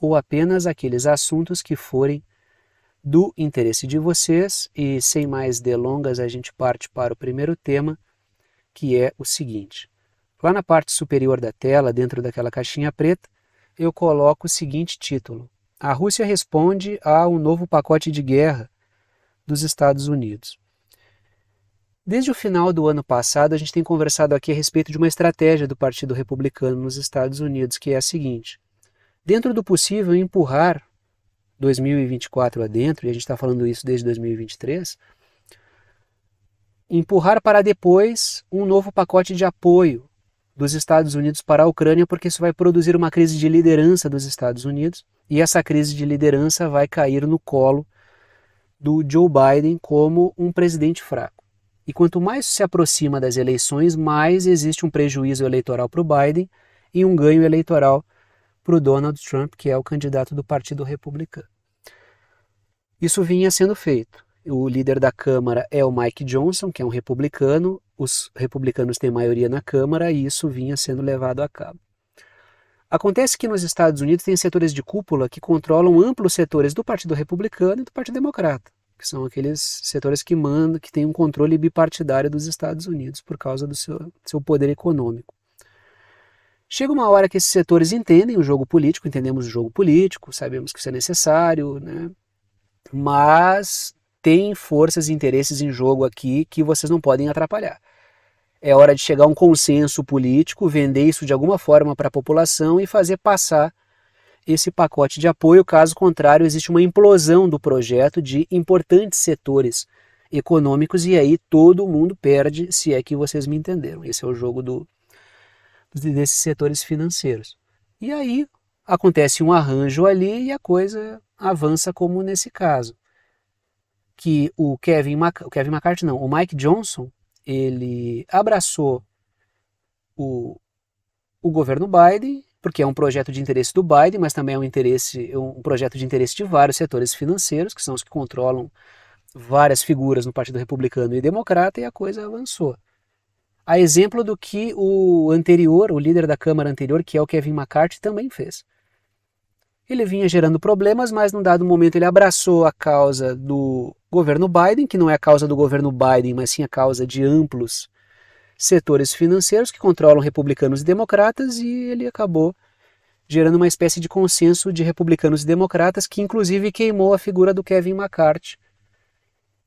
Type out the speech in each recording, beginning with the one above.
ou apenas aqueles assuntos que forem do interesse de vocês. E sem mais delongas, a gente parte para o primeiro tema, que é o seguinte. Lá na parte superior da tela, dentro daquela caixinha preta, eu coloco o seguinte título: A Rússia responde a um novo pacote de guerra dos Estados Unidos. Desde o final do ano passado, a gente tem conversado aqui a respeito de uma estratégia do Partido Republicano nos Estados Unidos, que é a seguinte: dentro do possível, empurrar 2024 adentro, e a gente está falando isso desde 2023, empurrar para depois um novo pacote de apoio dos Estados Unidos para a Ucrânia, porque isso vai produzir uma crise de liderança dos Estados Unidos, e essa crise de liderança vai cair no colo do Joe Biden como um presidente fraco. E quanto mais se aproxima das eleições, mais existe um prejuízo eleitoral para o Biden e um ganho eleitoral para para o Donald Trump, que é o candidato do Partido Republicano. Isso vinha sendo feito. O líder da Câmara é o Mike Johnson, que é um republicano. Os republicanos têm maioria na Câmara e isso vinha sendo levado a cabo. Acontece que nos Estados Unidos tem setores de cúpula que controlam amplos setores do Partido Republicano e do Partido Democrata, que são aqueles setores que mandam, que têm um controle bipartidário dos Estados Unidos por causa do seu, seu poder econômico. Chega uma hora que esses setores entendem o jogo político, entendemos o jogo político, sabemos que isso é necessário, né? mas tem forças e interesses em jogo aqui que vocês não podem atrapalhar. É hora de chegar a um consenso político, vender isso de alguma forma para a população e fazer passar esse pacote de apoio. Caso contrário, existe uma implosão do projeto de importantes setores econômicos e aí todo mundo perde, se é que vocês me entenderam. Esse é o jogo do, desses setores financeiros. E aí acontece um arranjo ali e a coisa avança como nesse caso. Que o Kevin, Mac... o Kevin McCarthy, não, o Mike Johnson, ele abraçou o, o governo Biden, porque é um projeto de interesse do Biden, mas também é um, interesse, um projeto de interesse de vários setores financeiros, que são os que controlam várias figuras no Partido Republicano e Democrata, e a coisa avançou a exemplo do que o anterior, o líder da Câmara anterior, que é o Kevin McCarthy, também fez. Ele vinha gerando problemas, mas num dado momento ele abraçou a causa do governo Biden, que não é a causa do governo Biden, mas sim a causa de amplos setores financeiros que controlam republicanos e democratas, e ele acabou gerando uma espécie de consenso de republicanos e democratas, que inclusive queimou a figura do Kevin McCarthy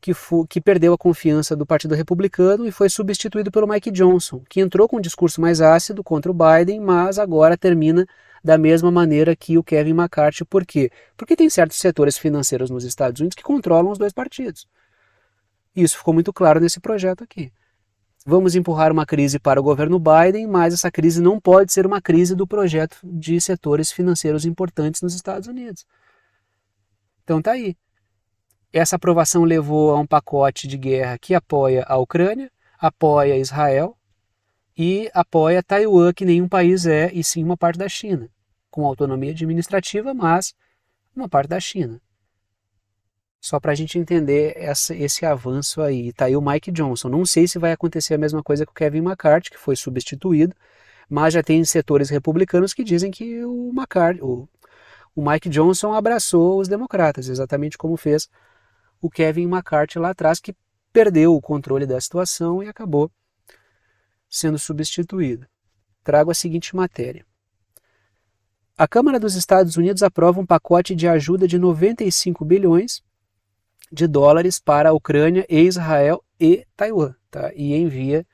que, que perdeu a confiança do Partido Republicano e foi substituído pelo Mike Johnson, que entrou com um discurso mais ácido contra o Biden, mas agora termina da mesma maneira que o Kevin McCarthy. Por quê? Porque tem certos setores financeiros nos Estados Unidos que controlam os dois partidos. Isso ficou muito claro nesse projeto aqui. Vamos empurrar uma crise para o governo Biden, mas essa crise não pode ser uma crise do projeto de setores financeiros importantes nos Estados Unidos. Então tá aí. Essa aprovação levou a um pacote de guerra que apoia a Ucrânia, apoia Israel e apoia Taiwan, que nenhum país é, e sim uma parte da China, com autonomia administrativa, mas uma parte da China. Só para a gente entender essa, esse avanço aí. está aí o Mike Johnson. Não sei se vai acontecer a mesma coisa com o Kevin McCarthy, que foi substituído, mas já tem setores republicanos que dizem que o, McCarthy, o, o Mike Johnson abraçou os democratas, exatamente como fez o Kevin McCarthy lá atrás, que perdeu o controle da situação e acabou sendo substituído. Trago a seguinte matéria. A Câmara dos Estados Unidos aprova um pacote de ajuda de 95 bilhões de dólares para a Ucrânia, Israel e Taiwan, tá? e envia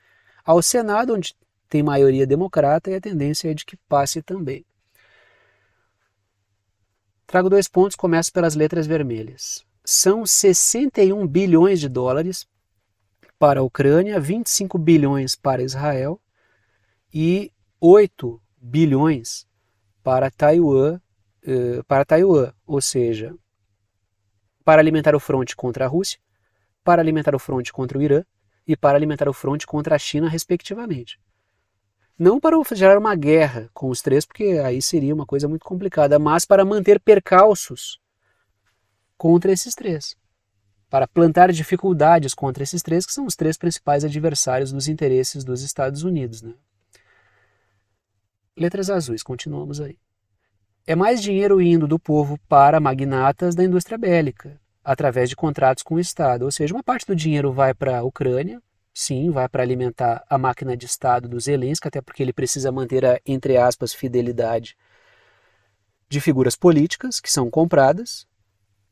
ao Senado, onde tem maioria democrata, e a tendência é de que passe também. Trago dois pontos, começo pelas letras vermelhas são 61 bilhões de dólares para a Ucrânia, 25 bilhões para Israel e 8 bilhões para Taiwan, eh, para Taiwan, ou seja, para alimentar o fronte contra a Rússia, para alimentar o fronte contra o Irã e para alimentar o fronte contra a China, respectivamente. Não para gerar uma guerra com os três, porque aí seria uma coisa muito complicada, mas para manter percalços contra esses três, para plantar dificuldades contra esses três, que são os três principais adversários dos interesses dos Estados Unidos. Né? Letras azuis, continuamos aí. É mais dinheiro indo do povo para magnatas da indústria bélica, através de contratos com o Estado. Ou seja, uma parte do dinheiro vai para a Ucrânia, sim, vai para alimentar a máquina de Estado do Zelensky, até porque ele precisa manter a, entre aspas, fidelidade de figuras políticas que são compradas,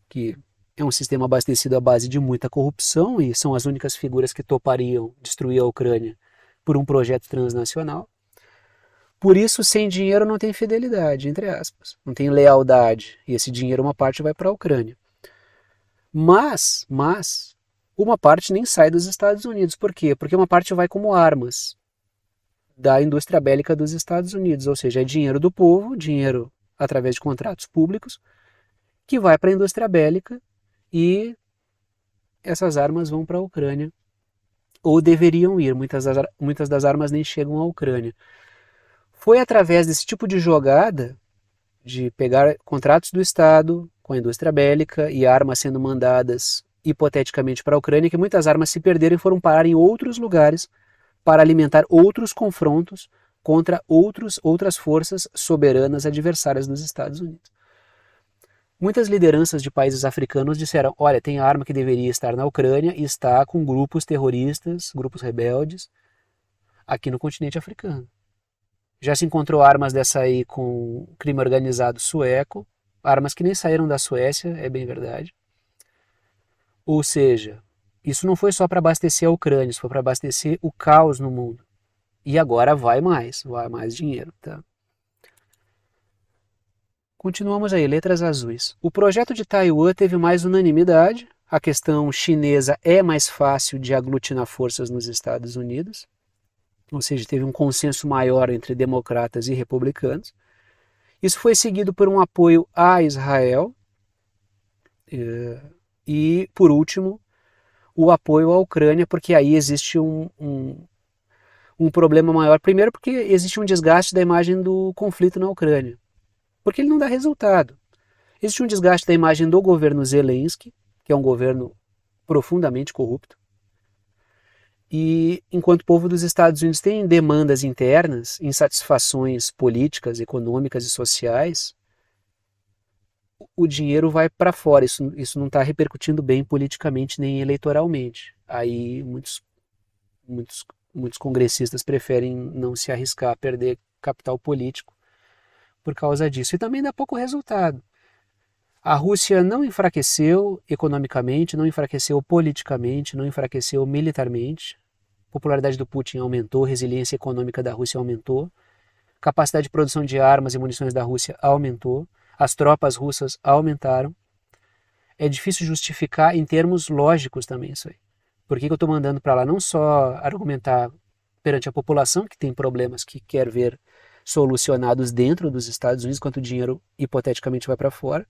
que é um sistema abastecido à base de muita corrupção e são as únicas figuras que topariam destruir a Ucrânia por um projeto transnacional. Por isso, sem dinheiro não tem fidelidade, entre aspas, não tem lealdade, e esse dinheiro uma parte vai para a Ucrânia. Mas, mas uma parte nem sai dos Estados Unidos. Por quê? Porque uma parte vai como armas da indústria bélica dos Estados Unidos, ou seja, é dinheiro do povo, dinheiro através de contratos públicos, que vai para a indústria bélica e essas armas vão para a Ucrânia, ou deveriam ir, muitas das, muitas das armas nem chegam à Ucrânia. Foi através desse tipo de jogada, de pegar contratos do Estado com a indústria bélica e armas sendo mandadas hipoteticamente para a Ucrânia, que muitas armas se perderam e foram parar em outros lugares para alimentar outros confrontos contra outros, outras forças soberanas adversárias dos Estados Unidos. Muitas lideranças de países africanos disseram: olha, tem arma que deveria estar na Ucrânia e está com grupos terroristas, grupos rebeldes, aqui no continente africano. Já se encontrou armas dessa aí com crime organizado sueco, armas que nem saíram da Suécia, é bem verdade. Ou seja, isso não foi só para abastecer a Ucrânia, isso foi para abastecer o caos no mundo. E agora vai mais, vai mais dinheiro, tá? Continuamos aí, letras azuis. O projeto de Taiwan teve mais unanimidade. A questão chinesa é mais fácil de aglutinar forças nos Estados Unidos, ou seja, teve um consenso maior entre democratas e republicanos. Isso foi seguido por um apoio a Israel eh, e, por último, o apoio à Ucrânia, porque aí existe um, um, um problema maior. Primeiro, porque existe um desgaste da imagem do conflito na Ucrânia porque ele não dá resultado. Existe um desgaste da imagem do governo Zelensky, que é um governo profundamente corrupto. E enquanto o povo dos Estados Unidos tem demandas internas, insatisfações políticas, econômicas e sociais, o dinheiro vai para fora. Isso, isso não está repercutindo bem politicamente nem eleitoralmente. Aí muitos, muitos, muitos congressistas preferem não se arriscar a perder capital político por causa disso. E também dá pouco resultado. A Rússia não enfraqueceu economicamente, não enfraqueceu politicamente, não enfraqueceu militarmente. A popularidade do Putin aumentou, a resiliência econômica da Rússia aumentou, a capacidade de produção de armas e munições da Rússia aumentou, as tropas russas aumentaram. É difícil justificar em termos lógicos também isso aí. Por que, que eu estou mandando para lá não só argumentar perante a população que tem problemas que quer ver solucionados dentro dos Estados Unidos, enquanto o dinheiro hipoteticamente vai para fora.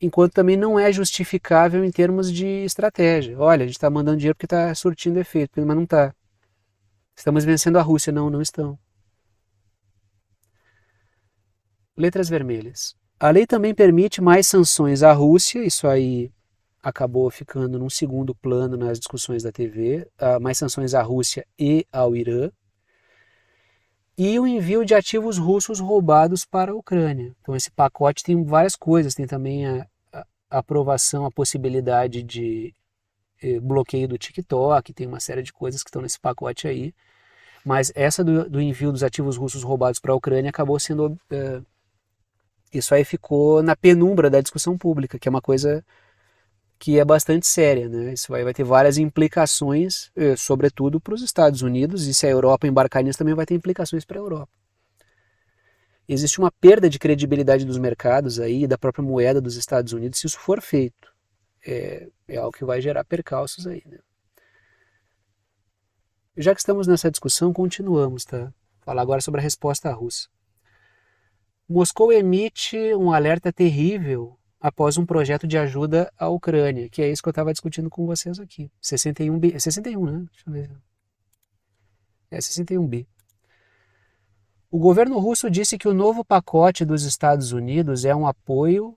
Enquanto também não é justificável em termos de estratégia. Olha, a gente está mandando dinheiro porque está surtindo efeito, mas não está. Estamos vencendo a Rússia. Não, não estão. Letras vermelhas. A lei também permite mais sanções à Rússia, isso aí acabou ficando num segundo plano nas discussões da TV, ah, mais sanções à Rússia e ao Irã e o envio de ativos russos roubados para a Ucrânia. Então, esse pacote tem várias coisas, tem também a, a aprovação, a possibilidade de eh, bloqueio do TikTok, tem uma série de coisas que estão nesse pacote aí. Mas essa do, do envio dos ativos russos roubados para a Ucrânia acabou sendo. Eh, isso aí ficou na penumbra da discussão pública, que é uma coisa que é bastante séria. Né? Isso vai, vai ter várias implicações, eh, sobretudo para os Estados Unidos, e se a Europa embarcar nisso também vai ter implicações para a Europa. Existe uma perda de credibilidade dos mercados aí, da própria moeda dos Estados Unidos, se isso for feito. É, é algo que vai gerar percalços aí. Né? Já que estamos nessa discussão, continuamos, tá? Falar agora sobre a resposta russa. Moscou emite um alerta terrível após um projeto de ajuda à Ucrânia, que é isso que eu estava discutindo com vocês aqui. 61 B, 61, né? Deixa eu ver. É 61B. O governo russo disse que o novo pacote dos Estados Unidos é um apoio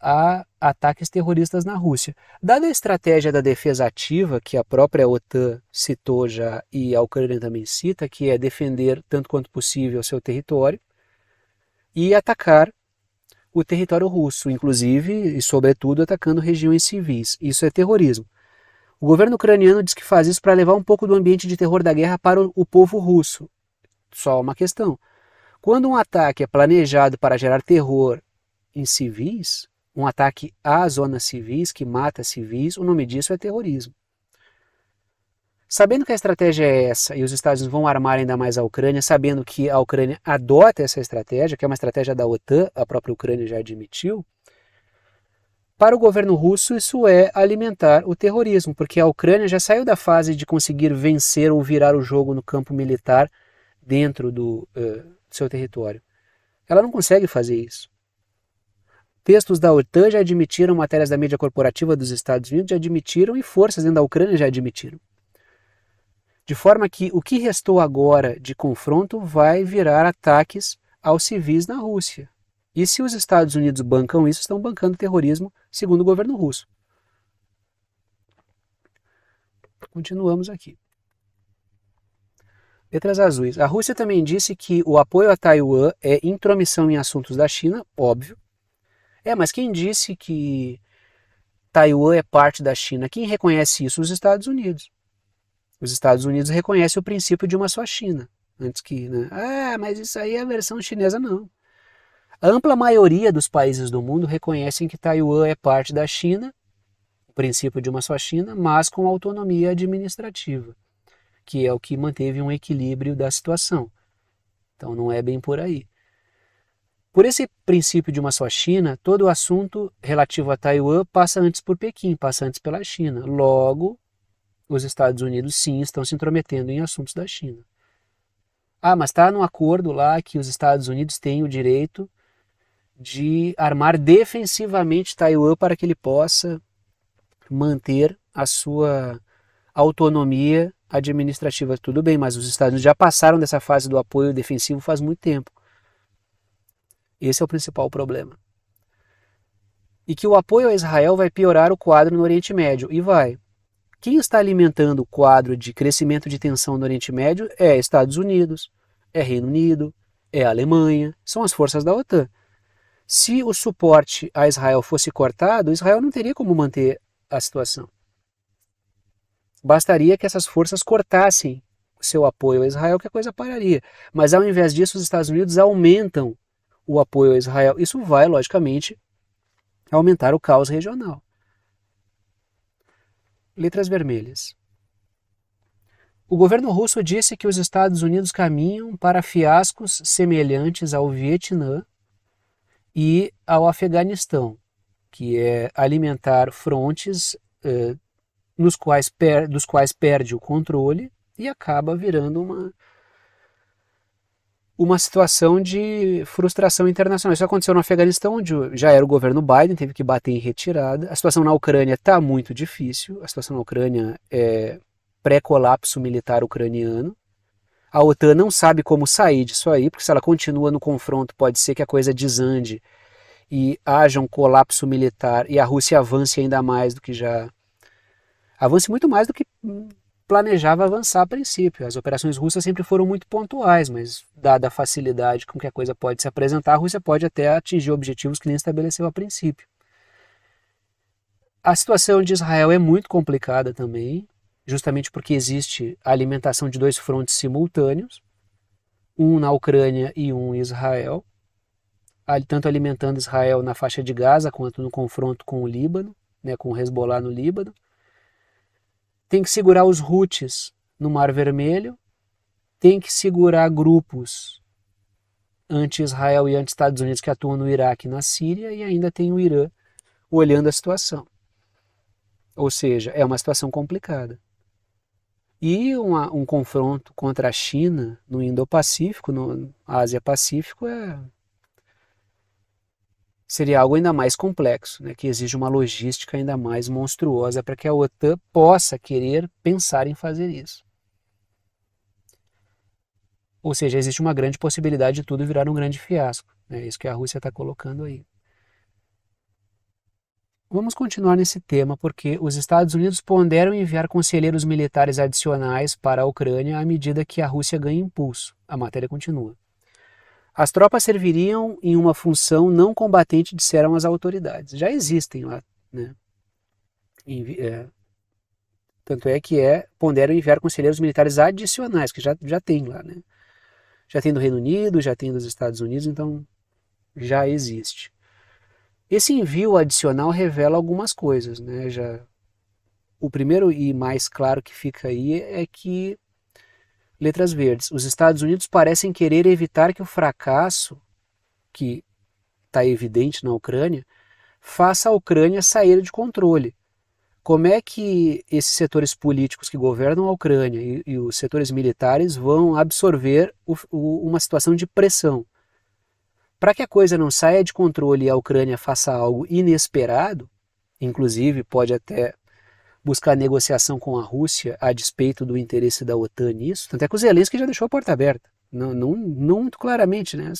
a ataques terroristas na Rússia. Dada a estratégia da defesa ativa, que a própria OTAN citou já e a Ucrânia também cita, que é defender tanto quanto possível seu território e atacar o território russo, inclusive e sobretudo atacando regiões civis. Isso é terrorismo. O governo ucraniano diz que faz isso para levar um pouco do ambiente de terror da guerra para o, povo russo. Só uma questão. Quando um ataque é planejado para gerar terror em civis, um ataque a zonas civis que mata civis, o nome disso é terrorismo. Sabendo que a estratégia é essa e os Estados Unidos vão armar ainda mais a Ucrânia, sabendo que a Ucrânia adota essa estratégia, que é uma estratégia da OTAN, a própria Ucrânia já admitiu, para o governo russo, isso é alimentar o terrorismo, porque a Ucrânia já saiu da fase de conseguir vencer ou virar o jogo no campo militar dentro do uh, seu território. Ela não consegue fazer isso. Textos da OTAN já admitiram, matérias da mídia corporativa dos Estados Unidos já admitiram e forças dentro da Ucrânia já admitiram de forma que o que restou agora de confronto vai virar ataques aos civis na Rússia. E se os Estados Unidos bancam isso, estão bancando terrorismo, segundo o governo russo. Continuamos aqui. Letras azuis. A Rússia também disse que o apoio a Taiwan é intromissão em assuntos da China, óbvio. É, mas quem disse que Taiwan é parte da China? Quem reconhece isso? Os Estados Unidos. Os Estados Unidos reconhecem o princípio de uma só China, antes que, né? Ah, mas isso aí é a versão chinesa, não. A ampla maioria dos países do mundo reconhecem que Taiwan é parte da China, o princípio de uma só China, mas com autonomia administrativa, que é o que manteve um equilíbrio da situação. Então não é bem por aí. Por esse princípio de uma só China, todo o assunto relativo a Taiwan passa antes por Pequim, passa antes pela China. Logo, os Estados Unidos sim estão se intrometendo em assuntos da China. Ah, mas está num acordo lá que os Estados Unidos têm o direito de armar defensivamente Taiwan para que ele possa manter a sua autonomia administrativa. Tudo bem, mas os Estados Unidos já passaram dessa fase do apoio defensivo faz muito tempo. Esse é o principal problema. E que o apoio a Israel vai piorar o quadro no Oriente Médio. E vai. Quem está alimentando o quadro de crescimento de tensão no Oriente Médio é Estados Unidos, é Reino Unido, é Alemanha, são as forças da OTAN. Se o suporte a Israel fosse cortado, Israel não teria como manter a situação. Bastaria que essas forças cortassem o seu apoio a Israel, que a coisa pararia. Mas ao invés disso, os Estados Unidos aumentam o apoio a Israel. Isso vai, logicamente, aumentar o caos regional letras vermelhas. O governo russo disse que os Estados Unidos caminham para fiascos semelhantes ao Vietnã e ao Afeganistão, que é alimentar frontes eh, nos quais per, dos quais perde o controle e acaba virando uma uma situação de frustração internacional. Isso aconteceu no Afeganistão, onde já era o governo Biden, teve que bater em retirada. A situação na Ucrânia está muito difícil. A situação na Ucrânia é pré-colapso militar ucraniano. A OTAN não sabe como sair disso aí, porque se ela continua no confronto, pode ser que a coisa desande e haja um colapso militar e a Rússia avance ainda mais do que já. Avance muito mais do que planejava avançar a princípio. As operações russas sempre foram muito pontuais, mas dada a facilidade com que a coisa pode se apresentar, a Rússia pode até atingir objetivos que nem estabeleceu a princípio. A situação de Israel é muito complicada também, justamente porque existe a alimentação de dois frontes simultâneos, um na Ucrânia e um em Israel, tanto alimentando Israel na faixa de Gaza quanto no confronto com o Líbano, né, com o Hezbollah no Líbano, tem que segurar os roots no Mar Vermelho, tem que segurar grupos anti-Israel e anti-Estados Unidos que atuam no Iraque e na Síria, e ainda tem o Irã olhando a situação. Ou seja, é uma situação complicada. E uma, um confronto contra a China no Indo-Pacífico, no Ásia-Pacífico, é seria algo ainda mais complexo, né, que exige uma logística ainda mais monstruosa para que a OTAN possa querer pensar em fazer isso. Ou seja, existe uma grande possibilidade de tudo virar um grande fiasco. Né, é né, isso que a Rússia está colocando aí. Vamos continuar nesse tema, porque os Estados Unidos ponderam enviar conselheiros militares adicionais para a Ucrânia à medida que a Rússia ganha impulso. A matéria continua. As tropas serviriam em uma função não combatente, disseram as autoridades. Já existem lá, né? é, tanto é que é ponderam enviar conselheiros militares adicionais, que já, já tem lá, né? Já tem do Reino Unido, já tem dos Estados Unidos, então já existe. Esse envio adicional revela algumas coisas, né? Já o primeiro e mais claro que fica aí é que Letras verdes. Os Estados Unidos parecem querer evitar que o fracasso, que está evidente na Ucrânia, faça a Ucrânia sair de controle. Como é que esses setores políticos que governam a Ucrânia e, e os setores militares vão absorver o, o, uma situação de pressão? Para que a coisa não saia de controle e a Ucrânia faça algo inesperado, inclusive pode até buscar negociação com a Rússia a despeito do interesse da OTAN nisso. Tanto é que o Zelensky já deixou a porta aberta, não, não, não muito claramente, né?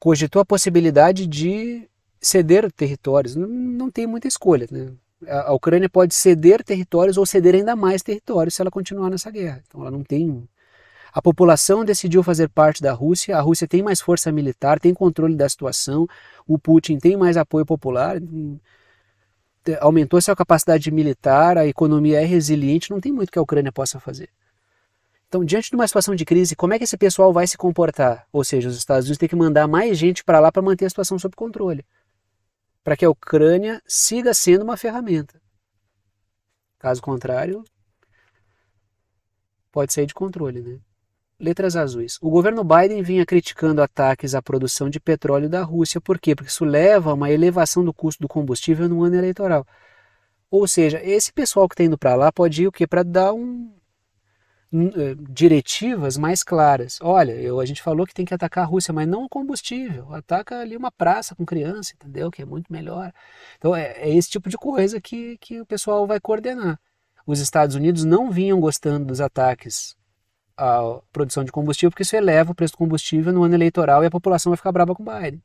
Cogitou a possibilidade de ceder territórios, não, não tem muita escolha, né? A, a Ucrânia pode ceder territórios ou ceder ainda mais territórios se ela continuar nessa guerra. Então ela não tem a população decidiu fazer parte da Rússia, a Rússia tem mais força militar, tem controle da situação, o Putin tem mais apoio popular. Eh, aumentou sua capacidade militar, a economia é resiliente, não tem muito que a Ucrânia possa fazer. Então, diante de uma situação de crise, como é que esse pessoal vai se comportar? Ou seja, os Estados Unidos têm que mandar mais gente para lá para manter a situação sob controle, para que a Ucrânia siga sendo uma ferramenta. Caso contrário, pode sair de controle, né? letras azuis. O governo Biden vinha criticando ataques à produção de petróleo da Rússia. Por quê? Porque isso leva a uma elevação do custo do combustível no ano eleitoral. Ou seja, esse pessoal que está indo para lá pode ir o quê? Para dar um, um, eh, diretivas mais claras. Olha, eu, a gente falou que tem que atacar a Rússia, mas não o combustível. Ataca ali uma praça com criança, entendeu? Que é muito melhor. Então é, é esse tipo de coisa que, que o pessoal vai coordenar. Os Estados Unidos não vinham gostando dos ataques a produção de combustível, porque isso eleva o preço do combustível no ano eleitoral e a população vai ficar brava com o Biden.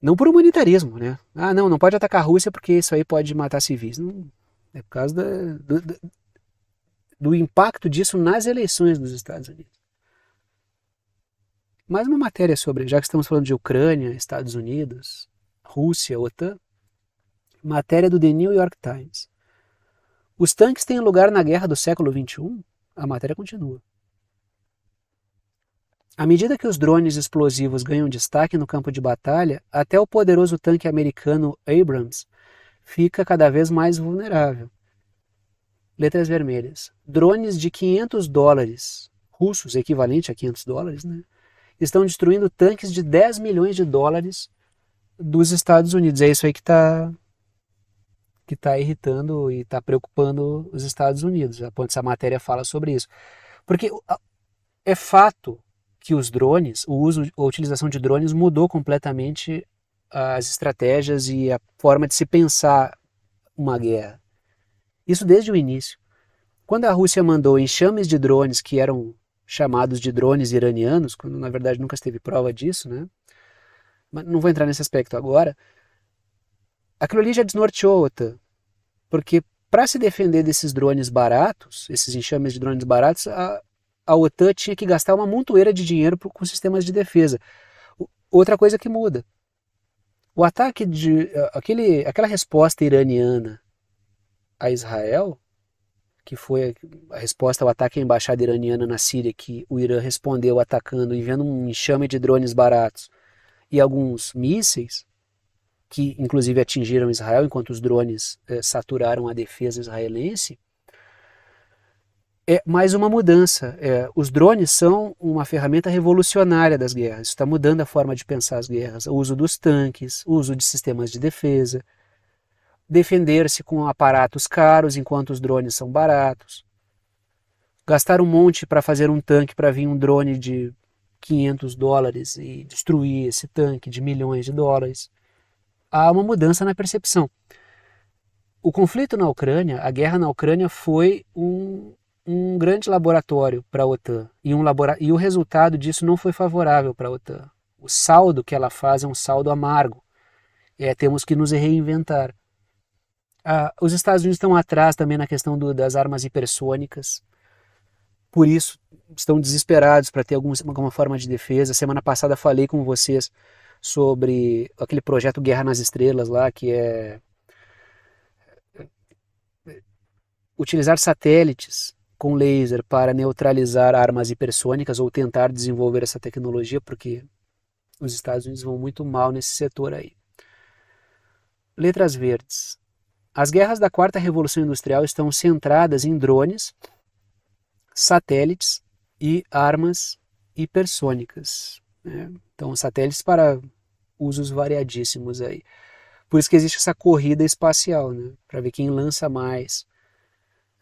Não por humanitarismo, né? Ah, não, não pode atacar a Rússia porque isso aí pode matar civis. Não, é por causa da, do, do impacto disso nas eleições dos Estados Unidos. Mais uma matéria sobre, já que estamos falando de Ucrânia, Estados Unidos, Rússia, OTAN, matéria do The New York Times. Os tanques têm lugar na guerra do século XXI? A matéria continua. À medida que os drones explosivos ganham destaque no campo de batalha, até o poderoso tanque americano Abrams fica cada vez mais vulnerável. Letras vermelhas. Drones de 500 dólares, russos, equivalente a 500 dólares, né, estão destruindo tanques de 10 milhões de dólares dos Estados Unidos. É isso aí que está que está irritando e está preocupando os Estados Unidos. A ponto essa matéria fala sobre isso. Porque é fato que os drones, o uso, a utilização de drones mudou completamente as estratégias e a forma de se pensar uma guerra. Isso desde o início. Quando a Rússia mandou enxames de drones que eram chamados de drones iranianos, quando na verdade nunca se teve prova disso, né? Mas não vou entrar nesse aspecto agora aquilo ali já desnorteou OTAN. Porque para se defender desses drones baratos, esses enxames de drones baratos, a, a OTAN tinha que gastar uma montoeira de dinheiro pro, com sistemas de defesa. Outra coisa que muda. O ataque de. Aquele, aquela resposta iraniana a Israel, que foi a resposta ao ataque à embaixada iraniana na Síria, que o Irã respondeu atacando, e vendo um enxame de drones baratos e alguns mísseis, que inclusive atingiram Israel enquanto os drones é, saturaram a defesa israelense, é mais uma mudança. É, os drones são uma ferramenta revolucionária das guerras. Está mudando a forma de pensar as guerras. O uso dos tanques, o uso de sistemas de defesa, defender-se com aparatos caros enquanto os drones são baratos, gastar um monte para fazer um tanque para vir um drone de 500 dólares e destruir esse tanque de milhões de dólares há uma mudança na percepção. O conflito na Ucrânia, a guerra na Ucrânia foi um, um grande laboratório para a OTAN e, um labora e o resultado disso não foi favorável para a OTAN. O saldo que ela faz é um saldo amargo. É, temos que nos reinventar. Ah, os Estados Unidos estão atrás também na questão do, das armas hipersônicas, por isso estão desesperados para ter algum, alguma forma de defesa. Semana passada falei com vocês sobre aquele projeto Guerra nas Estrelas lá, que é utilizar satélites com laser para neutralizar armas hipersônicas ou tentar desenvolver essa tecnologia, porque os Estados Unidos vão muito mal nesse setor aí. Letras verdes. As guerras da quarta revolução industrial estão centradas em drones, satélites e armas hipersônicas. Né? Então, satélites para usos variadíssimos aí. Por isso que existe essa corrida espacial, né? para ver quem lança mais.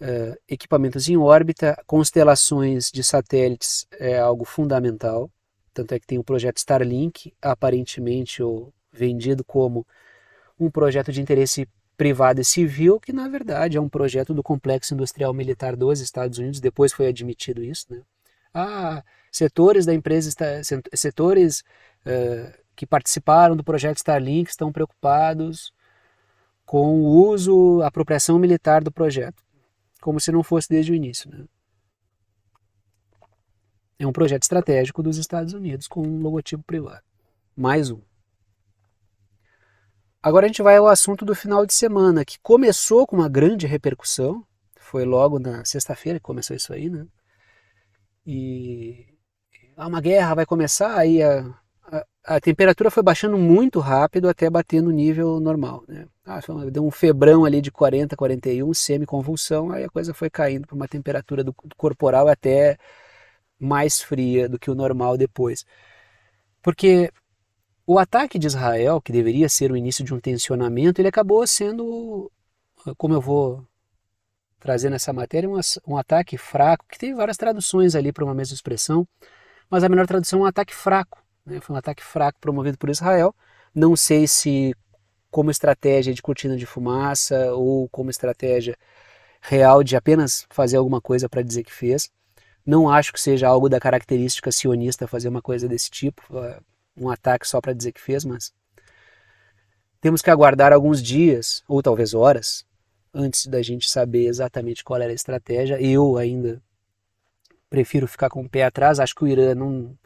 Uh, equipamentos em órbita, constelações de satélites é algo fundamental. Tanto é que tem o projeto Starlink, aparentemente ou vendido como um projeto de interesse privado e civil, que na verdade é um projeto do Complexo Industrial Militar dos Estados Unidos, depois foi admitido isso. Né? Ah, setores da empresa, setores uh, que participaram do projeto Starlink estão preocupados com o uso, a apropriação militar do projeto, como se não fosse desde o início. Né? É um projeto estratégico dos Estados Unidos com um logotipo privado. Mais um. Agora a gente vai ao assunto do final de semana, que começou com uma grande repercussão. Foi logo na sexta-feira que começou isso aí, né? E uma guerra, vai começar, aí a, a, a, temperatura foi baixando muito rápido até bater no nível normal. Né? Ah, deu um febrão ali de 40, 41, semi-convulsão, aí a coisa foi caindo para uma temperatura do, do corporal até mais fria do que o normal depois. Porque o ataque de Israel, que deveria ser o início de um tensionamento, ele acabou sendo, como eu vou trazer nessa matéria, um, um ataque fraco, que teve várias traduções ali para uma mesma expressão, mas a menor tradução é um ataque fraco. Né? Foi um ataque fraco promovido por Israel. Não sei se como estratégia de cortina de fumaça ou como estratégia real de apenas fazer alguma coisa para dizer que fez. Não acho que seja algo da característica sionista fazer uma coisa desse tipo, eh, um ataque só para dizer que fez, mas temos que aguardar alguns dias ou talvez horas antes da gente saber exatamente qual era a estratégia. Eu ainda prefiro ficar com o pé atrás. Acho que o Irã não,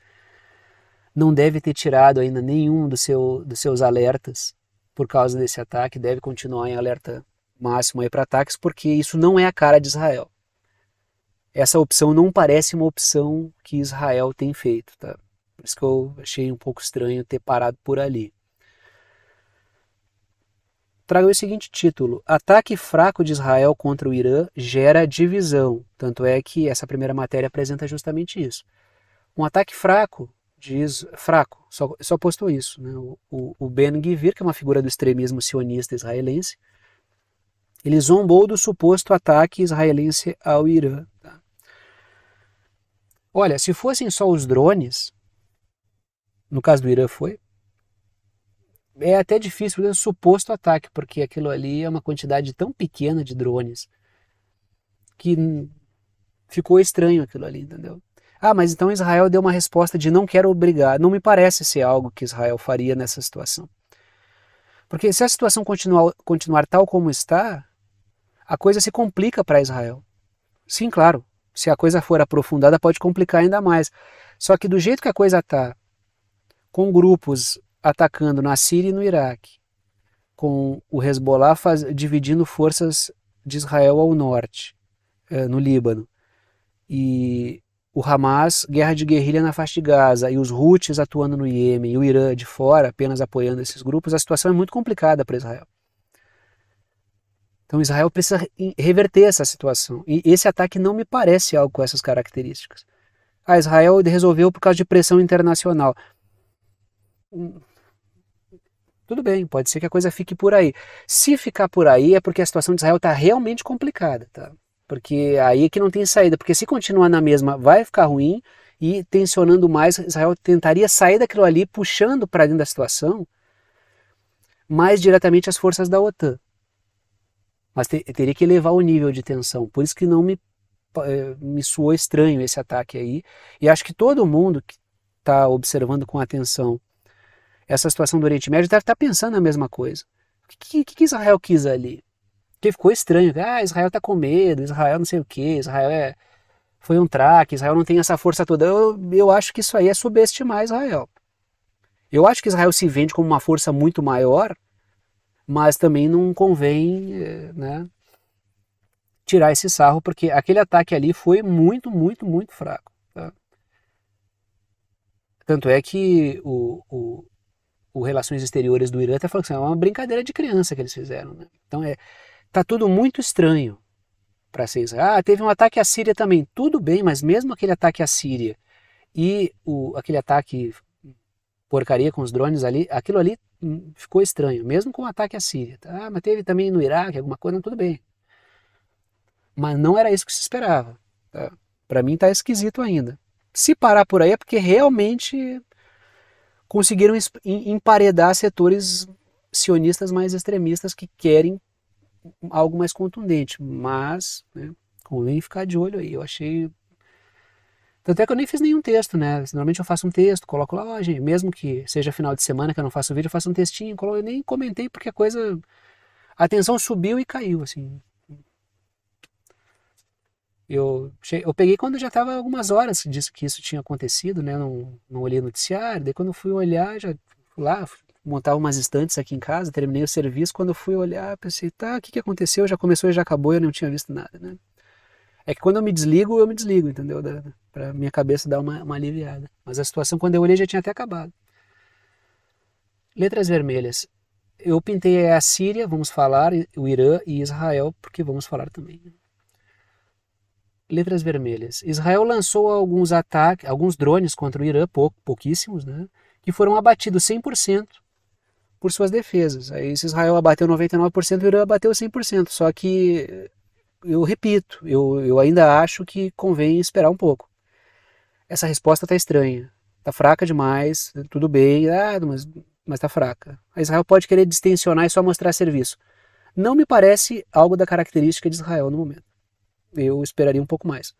não deve ter tirado ainda nenhum do seu, dos seus alertas por causa desse ataque, deve continuar em alerta máximo para ataques, porque isso não é a cara de Israel. Essa opção não parece uma opção que Israel tem feito, tá? Por isso que eu achei um pouco estranho ter parado por ali traga o seguinte título: Ataque fraco de Israel contra o Irã gera divisão. Tanto é que essa primeira matéria apresenta justamente isso. Um ataque fraco diz fraco, só, só postou isso. Né? O, o, o Ben Gvir, que é uma figura do extremismo sionista israelense, ele zombou do suposto ataque israelense ao Irã. Tá? Olha, se fossem só os drones, no caso do Irã foi, é até difícil o suposto ataque, porque aquilo ali é uma quantidade tão pequena de drones que ficou estranho aquilo ali, entendeu? Ah, mas então Israel deu uma resposta de não quero obrigar. Não me parece ser algo que Israel faria nessa situação. Porque se a situação continuar, continuar tal como está, a coisa se complica para Israel. Sim, claro. Se a coisa for aprofundada, pode complicar ainda mais. Só que do jeito que a coisa está, com grupos atacando na Síria e no Iraque, com o Hezbollah faz, dividindo forças de Israel ao norte, eh, no Líbano, e o Hamas, guerra de guerrilha na faixa de Gaza, e os Houthis atuando no Iêmen, e o Irã de fora apenas apoiando esses grupos, a situação é muito complicada para Israel. Então Israel precisa reverter essa situação. E esse ataque não me parece algo com essas características. A ah, Israel resolveu por causa de pressão internacional tudo bem, pode ser que a coisa fique por aí. Se ficar por aí é porque a situação de Israel está realmente complicada, tá? Porque aí é que não tem saída, porque se continuar na mesma vai ficar ruim e tensionando mais, Israel tentaria sair daquilo ali, puxando para dentro da situação mais diretamente as forças da OTAN. Mas te, teria que elevar o nível de tensão, por isso que não me, eh, me suou estranho esse ataque aí. E acho que todo mundo que está observando com atenção essa situação do Oriente Médio deve estar tá pensando a mesma coisa. O que, que, que Israel quis ali? Porque ficou estranho. Ah, Israel está com medo, Israel não sei o que, Israel é... foi um traque, Israel não tem essa força toda. Eu, eu acho que isso aí é subestimar Israel. Eu acho que Israel se vende como uma força muito maior, mas também não convém eh, né, tirar esse sarro, porque aquele ataque ali foi muito, muito, muito fraco. Tá? Tanto é que o, o, o Relações Exteriores do Irã até falou que assim, é uma brincadeira de criança que eles fizeram. Né? Então é, tá tudo muito estranho para ser Ah, teve um ataque à Síria também. Tudo bem, mas mesmo aquele ataque à Síria e o, aquele ataque porcaria com os drones ali, aquilo ali hum, ficou estranho, mesmo com o ataque à Síria. Ah, mas teve também no Iraque alguma coisa, tudo bem. Mas não era isso que se esperava. Tá? Para mim tá esquisito ainda. Se parar por aí é porque realmente conseguiram emparedar setores sionistas mais extremistas que querem algo mais contundente, mas né, convém ficar de olho aí. Eu achei. Tanto é que eu nem fiz nenhum texto, né? Normalmente eu faço um texto, coloco lá, ó, gente, mesmo que seja final de semana que eu não faço vídeo, eu faço um textinho, coloco, eu nem comentei porque a coisa. A atenção subiu e caiu, assim. Eu, eu peguei quando já estava algumas horas disso que isso tinha acontecido, né? Não, não olhei noticiário. Daí quando fui olhar, já fui lá, fui montar umas estantes aqui em casa, terminei o serviço. Quando fui olhar, pensei, tá, o que, que aconteceu? Já começou e já acabou, eu não tinha visto nada, né? É que quando eu me desligo, eu me desligo, entendeu? Para minha cabeça dar uma, uma aliviada. Mas a situação, quando eu olhei, já tinha até acabado. Letras vermelhas. Eu pintei a Síria, vamos falar, o Irã e Israel, porque vamos falar também. Né? Letras vermelhas. Israel lançou alguns ataques, alguns drones contra o Irã, pou, pouquíssimos, né? Que foram abatidos 100% por suas defesas. Aí se Israel abateu 99%, o Irã abateu 100%. Só que eh, eu repito, eu, eu ainda acho que convém esperar um pouco. Essa resposta está estranha, está fraca demais, tudo bem, ah, mas mas está fraca. A Israel pode querer distensionar e só mostrar serviço. Não me parece algo da característica de Israel no momento eu esperaria um pouco mais.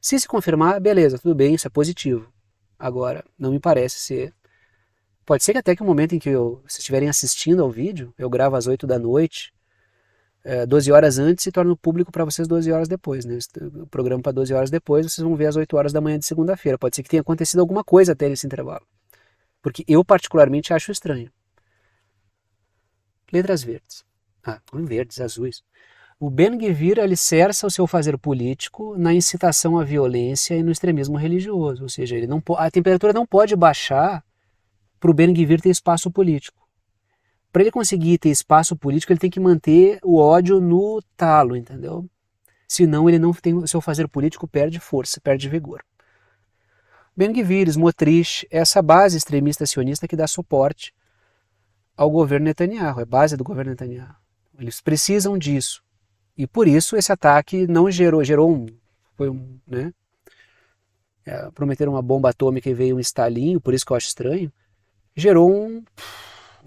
Se se confirmar, beleza, tudo bem, isso é positivo. Agora, não me parece ser. Pode ser que até que o momento em que eu, vocês estiverem assistindo ao vídeo, eu gravo às 8 da noite, é, eh, 12 horas antes e torno público para vocês 12 horas depois. Né? O programa para 12 horas depois, vocês vão ver às 8 horas da manhã de segunda-feira. Pode ser que tenha acontecido alguma coisa até nesse intervalo. Porque eu, particularmente, acho estranho. Letras verdes. Ah, verdes, azuis. O Ben Gvir alicerça o seu fazer político na incitação à violência e no extremismo religioso, ou seja, ele não a temperatura não pode baixar para o Ben Gvir ter espaço político. Para ele conseguir ter espaço político, ele tem que manter o ódio no talo, entendeu? Senão ele não tem o seu fazer político perde força, perde vigor. Ben Gvir, Smotrich, essa base extremista sionista que dá suporte ao governo Netanyahu, é base do governo Netanyahu. Eles precisam disso. E por isso esse ataque não gerou, gerou um, foi um, né? É, prometeram uma bomba atômica e veio um estalinho, por isso que eu acho estranho. Gerou um,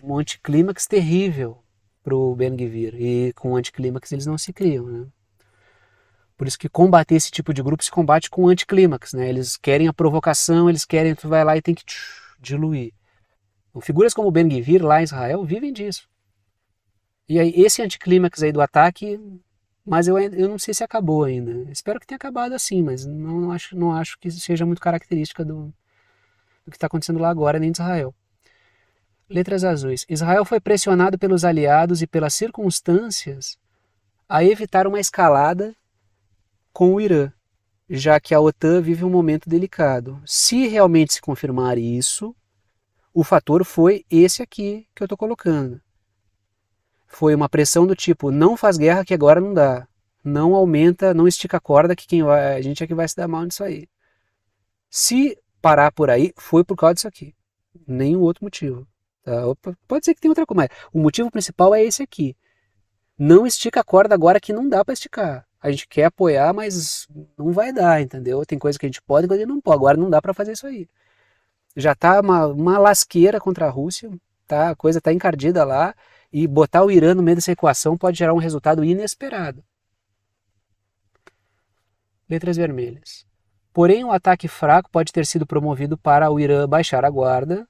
um anticlímax terrível para o Ben Gvir. E com o anticlímax eles não se criam, né? Por isso que combater esse tipo de grupo se combate com anticlímax, né? Eles querem a provocação, eles querem tu vai lá e tem que diluir. Então, figuras como Ben Gvir lá em Israel vivem disso. E aí esse anticlímax aí do ataque mas eu, eu não sei se acabou ainda. Espero que tenha acabado assim, mas não acho, não acho que seja muito característica do, do que está acontecendo lá agora, nem de Israel. Letras azuis. Israel foi pressionado pelos aliados e pelas circunstâncias a evitar uma escalada com o Irã, já que a OTAN vive um momento delicado. Se realmente se confirmar isso, o fator foi esse aqui que eu estou colocando foi uma pressão do tipo: não faz guerra que agora não dá. Não aumenta, não estica a corda que quem vai, a gente é que vai se dar mal nisso aí. Se parar por aí, foi por causa disso aqui. Nenhum outro motivo. Tá? Pode ser que tenha outra coisa, mas o motivo principal é esse aqui. Não estica a corda agora que não dá para esticar. A gente quer apoiar, mas não vai dar, entendeu? Tem coisa que a gente pode, coisa que não pode. Agora não dá para fazer isso aí. Já tá uma, uma lasqueira contra a Rússia, tá? A coisa tá encardida lá e botar o Irã no meio dessa equação pode gerar um resultado inesperado. Letras vermelhas. Porém, o um ataque fraco pode ter sido promovido para o Irã baixar a guarda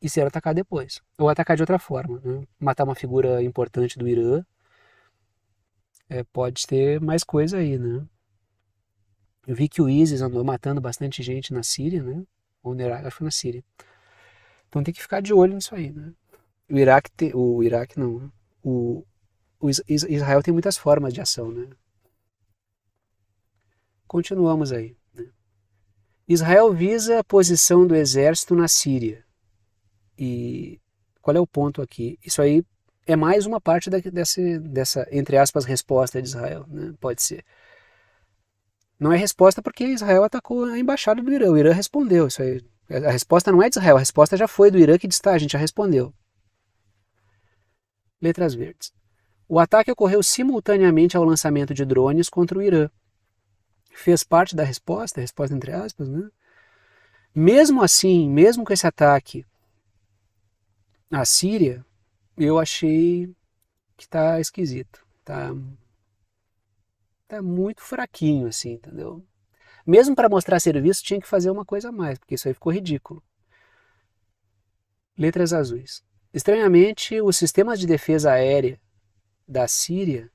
e ser atacado depois. Ou atacar de outra forma. Né? Matar uma figura importante do Irã. É, pode ter mais coisa aí, né? Eu vi que o ISIS andou matando bastante gente na Síria, né? Ou na Iraque, acho que na Síria. Então tem que ficar de olho nisso aí, né? o Iraque, te, o Iraque não, o, o Israel tem muitas formas de ação, né? Continuamos aí. Né? Israel visa a posição do exército na Síria. E qual é o ponto aqui? Isso aí é mais uma parte da, dessa, dessa, entre aspas, resposta de Israel, né? Pode ser. Não é resposta porque Israel atacou a embaixada do Irã. O Irã respondeu. Isso aí. A resposta não é de Israel, a resposta já foi do Irã que está a gente já respondeu letras verdes. O ataque ocorreu simultaneamente ao lançamento de drones contra o Irã. Fez parte da resposta, resposta entre aspas, né? Mesmo assim, mesmo com esse ataque à Síria, eu achei que tá esquisito, tá tá muito fraquinho assim, entendeu? Mesmo para mostrar serviço tinha que fazer uma coisa a mais, porque isso aí ficou ridículo. Letras azuis. Estranhamente, os sistemas de defesa aérea da Síria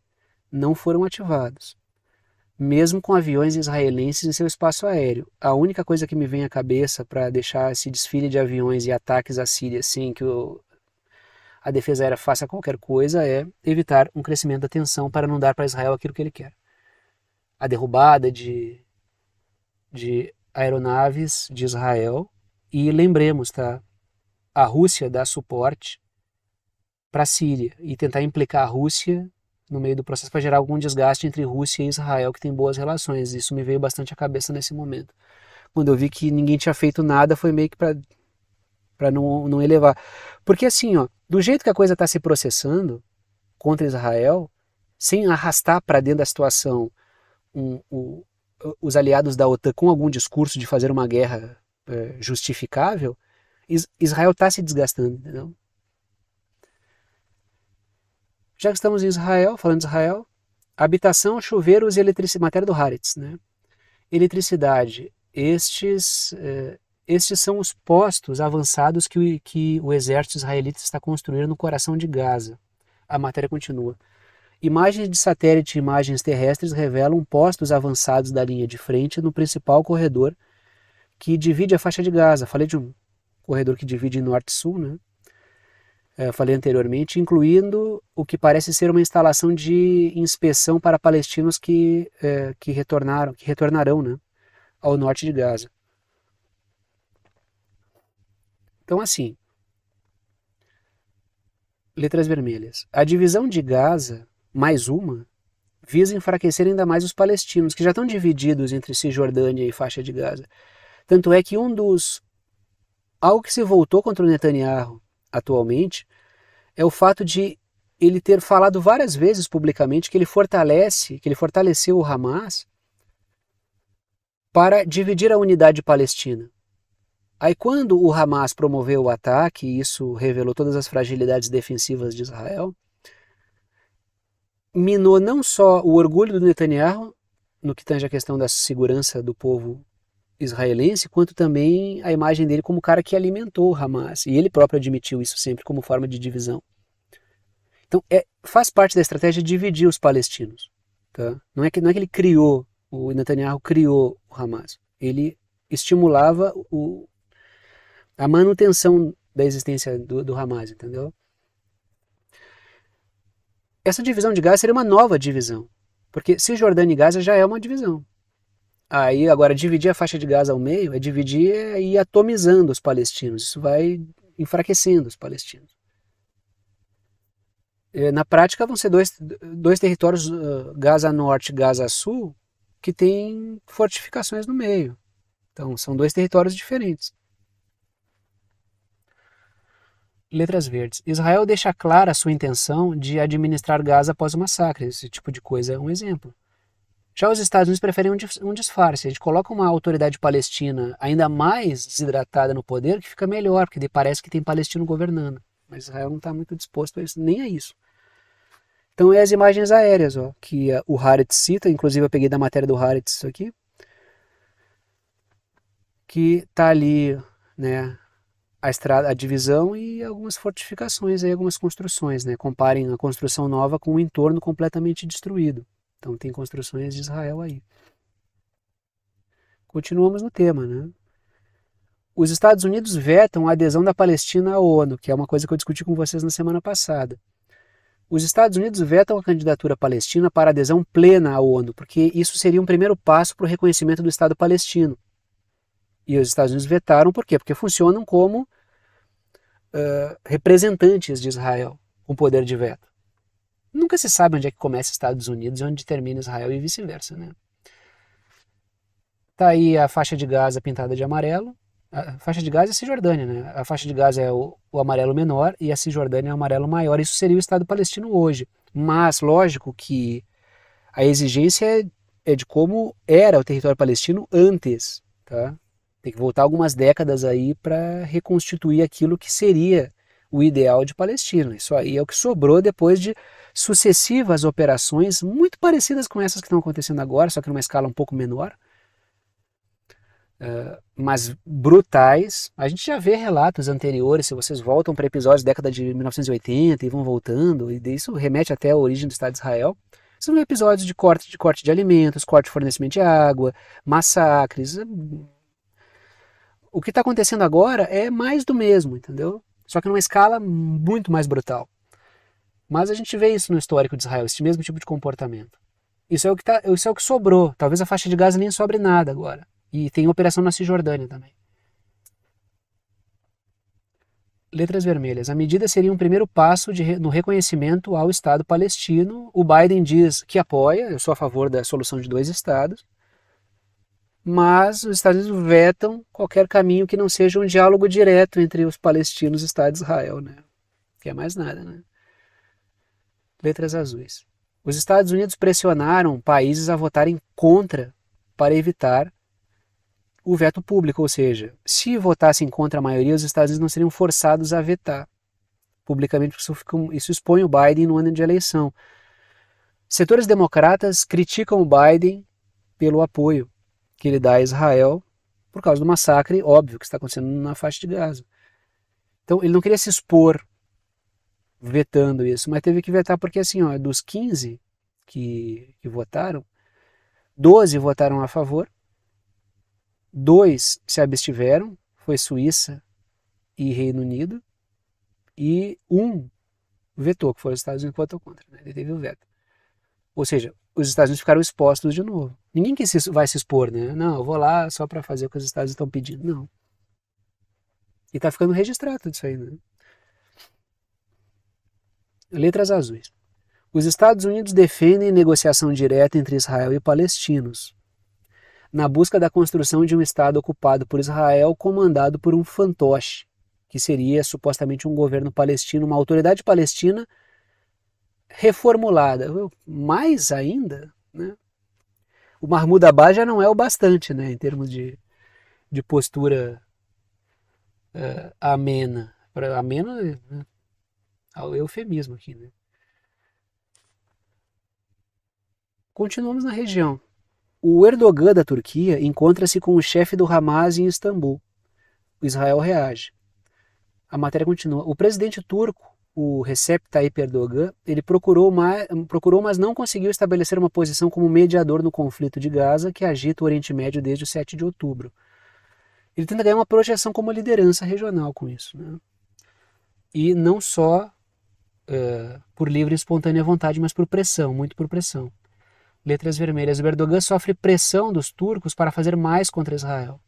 não foram ativados, mesmo com aviões israelenses em seu espaço aéreo. A única coisa que me vem à cabeça para deixar esse desfile de aviões e ataques à Síria sem que o, a defesa aérea faça qualquer coisa é evitar um crescimento da tensão para não dar para Israel aquilo que ele quer. A derrubada de, de aeronaves de Israel. E lembremos, tá? a Rússia dar suporte para a Síria e tentar implicar a Rússia no meio do processo para gerar algum desgaste entre Rússia e Israel, que tem boas relações. Isso me veio bastante à cabeça nesse momento. Quando eu vi que ninguém tinha feito nada, foi meio que para não, não elevar. Porque assim, ó, do jeito que a coisa está se processando contra Israel, sem arrastar para dentro da situação um, os aliados da OTAN com algum discurso de fazer uma guerra é, justificável, Israel está se desgastando, entendeu? Já que estamos em Israel, falando de Israel, habitação, chuveiros e eletricidade, matéria do Haritz, né? Eletricidade, estes, eh, estes são os postos avançados que o, que o exército israelita está construindo no coração de Gaza. A matéria continua. Imagens de satélite e imagens terrestres revelam postos avançados da linha de frente no principal corredor que divide a faixa de Gaza. Falei de um corredor que divide norte-sul, né? É, eu falei anteriormente, incluindo o que parece ser uma instalação de inspeção para palestinos que, é, que retornaram, que retornarão, né? Ao norte de Gaza. Então, assim, letras vermelhas. A divisão de Gaza, mais uma, visa enfraquecer ainda mais os palestinos, que já estão divididos entre Cisjordânia e faixa de Gaza. Tanto é que um dos Algo que se voltou contra o Netanyahu atualmente é o fato de ele ter falado várias vezes publicamente que ele fortalece, que ele fortaleceu o Hamas para dividir a unidade palestina. Aí quando o Hamas promoveu o ataque, isso revelou todas as fragilidades defensivas de Israel, minou não só o orgulho do Netanyahu no que tange à questão da segurança do povo israelense, quanto também a imagem dele como o cara que alimentou Hamas. E ele próprio admitiu isso sempre como forma de divisão. Então, é, faz parte da estratégia dividir os palestinos. Tá? Não, é que, não é que ele criou, o Netanyahu criou o Hamas. Ele estimulava o, a manutenção da existência do, do Hamas, entendeu? Essa divisão de Gaza seria uma nova divisão, porque Cisjordânia e Gaza já é uma divisão. Aí agora dividir a faixa de Gaza ao meio é dividir e é atomizando os palestinos. Isso vai enfraquecendo os palestinos. É, na prática vão ser dois, dois territórios, ah, Gaza Norte e Gaza Sul, que tem fortificações no meio. Então são dois territórios diferentes. Letras verdes. Israel deixa clara a sua intenção de administrar Gaza após o massacre. Esse tipo de coisa é um exemplo. Já os Estados Unidos preferem um, disfarce. A gente coloca uma autoridade palestina ainda mais desidratada no poder, que fica melhor, porque parece que tem palestino governando. Mas Israel não está muito disposto a isso, nem a isso. Então é as imagens aéreas, ó, que é, o Haritz cita, inclusive eu peguei da matéria do Haritz isso aqui, que tá ali, né, a estrada, a divisão e algumas fortificações aí, algumas construções, né? Comparem a construção nova com o entorno completamente destruído. Então tem construções de Israel aí. Continuamos no tema, né? Os Estados Unidos vetam a adesão da Palestina à ONU, que é uma coisa que eu discuti com vocês na semana passada. Os Estados Unidos vetam a candidatura palestina para adesão plena à ONU, porque isso seria um primeiro passo para o reconhecimento do Estado palestino. E os Estados Unidos vetaram por quê? Porque funcionam como uh, representantes de Israel, com poder de veto. Nunca se sabe onde é que começa Estados Unidos e onde termina Israel e vice-versa, né? Tá aí a faixa de Gaza pintada de amarelo. A faixa de Gaza é Cisjordânia, né? A faixa de Gaza é o, o amarelo menor e a Cisjordânia é o amarelo maior. Isso seria o Estado palestino hoje. Mas, lógico que a exigência é, é de como era o território palestino antes, tá? Tem que voltar algumas décadas aí para reconstituir aquilo que seria o ideal de Palestina. Isso aí é o que sobrou depois de sucessivas operações muito parecidas com essas que estão acontecendo agora, só que numa escala um pouco menor, eh, mas brutais. A gente já vê relatos anteriores, se vocês voltam para episódios da década de 1980 e vão voltando, e isso remete até a origem do Estado de Israel, são episódios de corte de, corte de alimentos, corte de fornecimento de água, massacres. Eh, o que está acontecendo agora é mais do mesmo, entendeu? só que numa escala muito mais brutal. Mas a gente vê isso no histórico de Israel, esse mesmo tipo de comportamento. Isso é o que, tá, isso é o que sobrou. Talvez a faixa de Gaza nem sobre nada agora. E tem operação na Cisjordânia também. Letras vermelhas. A medida seria um primeiro passo de, no reconhecimento ao Estado palestino. O Biden diz que apoia, eu sou a favor da solução de dois Estados mas os Estados Unidos vetam qualquer caminho que não seja um diálogo direto entre os palestinos e o Estado de Israel, né? Que é mais nada, né? Letras azuis. Os Estados Unidos pressionaram países a votarem contra para evitar o veto público, ou seja, se votassem contra a maioria, os Estados Unidos não seriam forçados a vetar publicamente, porque isso expõe o Biden no ano de eleição. Setores democratas criticam o Biden pelo apoio que ele dá a Israel por causa do massacre óbvio que está acontecendo na faixa de Gaza. Então ele não queria se expor vetando isso, mas teve que vetar porque assim, ó, dos 15 que, que votaram, 12 votaram a favor, dois se abstiveram, foi Suíça e Reino Unido, e um vetou, que foram os Estados Unidos que votou contra, né? ele teve o veto. Ou seja, os Estados Unidos ficaram expostos de novo. Ninguém que se, vai se expor, né? Não, eu vou lá só para fazer o que os estados estão pedindo. Não. E está ficando registrado isso aí, né? Letras azuis. Os Estados Unidos defendem negociação direta entre Israel e palestinos, na busca da construção de um Estado ocupado por Israel, comandado por um fantoche, que seria supostamente um governo palestino, uma autoridade palestina reformulada. Mais ainda, né? o Mahmoud Abbas já não é o bastante, né, em termos de, de postura uh, amena. Pra, amena né, ao é eufemismo aqui, né? Continuamos na região. O Erdogan da Turquia encontra-se com o chefe do Hamas em Istambul. Israel reage. A matéria continua. O presidente turco o Recep Tayyip Erdogan, ele procurou, mais, procurou, mas não conseguiu estabelecer uma posição como mediador no conflito de Gaza que agita o Oriente Médio desde o 7 de outubro. Ele tenta ganhar uma projeção como liderança regional com isso. Né? E não só uh, por livre e espontânea vontade, mas por pressão, muito por pressão. Letras vermelhas. O Erdogan sofre pressão dos turcos para fazer mais contra Israel.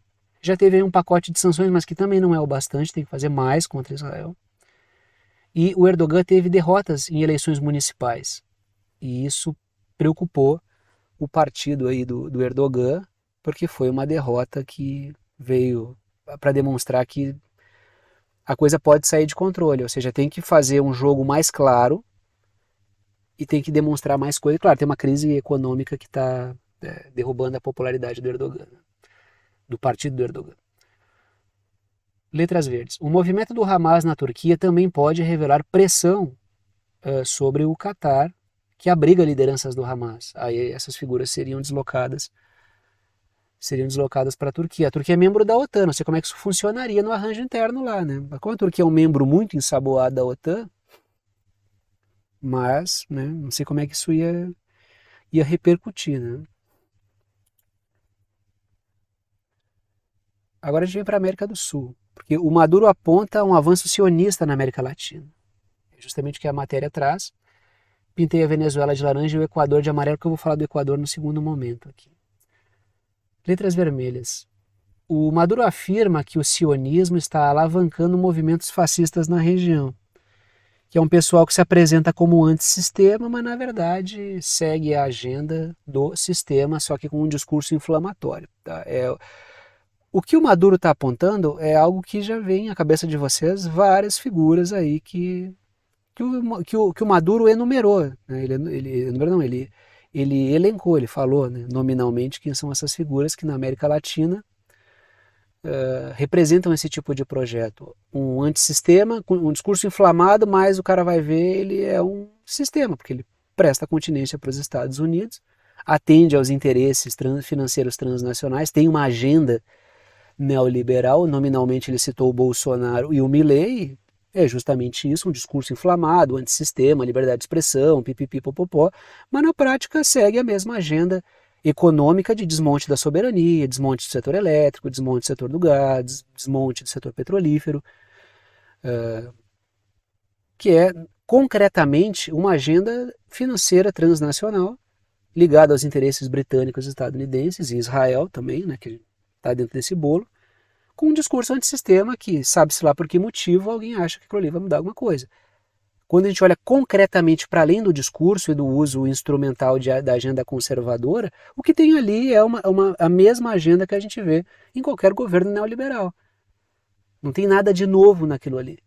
Já teve aí um pacote de sanções, mas que também não é o bastante, tem que fazer mais contra Israel. E o Erdogan teve derrotas em eleições municipais. E isso preocupou o partido aí do, do Erdogan, porque foi uma derrota que veio para demonstrar que a coisa pode sair de controle. Ou seja, tem que fazer um jogo mais claro e tem que demonstrar mais coisa. Claro, tem uma crise econômica que está é, derrubando a popularidade do Erdogan, do partido do Erdogan. Letras verdes. O movimento do Hamas na Turquia também pode revelar pressão uh, sobre o Catar, que abriga lideranças do Hamas. Aí essas figuras seriam deslocadas seriam deslocadas para a Turquia. A Turquia é membro da OTAN, não sei como é que isso funcionaria no arranjo interno lá, né? Como a Turquia é um membro muito ensaboado da OTAN, mas, né, não sei como é que isso ia, ia repercutir, né? Agora a gente vem para a América do Sul. Porque o Maduro aponta um avanço sionista na América Latina. É justamente o que a matéria traz. Pintei a Venezuela de laranja e o Equador de amarelo, que eu vou falar do Equador no segundo momento aqui. Letras vermelhas. O Maduro afirma que o sionismo está alavancando movimentos fascistas na região, que é um pessoal que se apresenta como antissistema, mas na verdade segue a agenda do sistema, só que com um discurso inflamatório. Tá? É, o que o Maduro está apontando é algo que já vem à cabeça de vocês várias figuras aí que, que, o, que, o, que o Maduro enumerou. Né? Ele, ele, enumerou não, ele, ele elencou, ele falou né, nominalmente quem são essas figuras que na América Latina uh, representam esse tipo de projeto. Um antissistema, um discurso inflamado, mas o cara vai ver, ele é um sistema, porque ele presta continência para os Estados Unidos, atende aos interesses trans, financeiros transnacionais, tem uma agenda neoliberal, nominalmente ele citou o Bolsonaro e o Milley, é justamente isso, um discurso inflamado, antissistema, liberdade de expressão, popopó, mas na prática segue a mesma agenda econômica de desmonte da soberania, desmonte do setor elétrico, desmonte do setor do gás, desmonte do setor petrolífero, uh, que é concretamente uma agenda financeira transnacional ligada aos interesses britânicos e estadunidenses e Israel também, né, que está dentro desse bolo, com um discurso antissistema que sabe-se lá por que motivo alguém acha que aquilo ali vai mudar alguma coisa. Quando a gente olha concretamente para além do discurso e do uso instrumental de, da agenda conservadora, o que tem ali é uma, uma, a mesma agenda que a gente vê em qualquer governo neoliberal. Não tem nada de novo naquilo ali.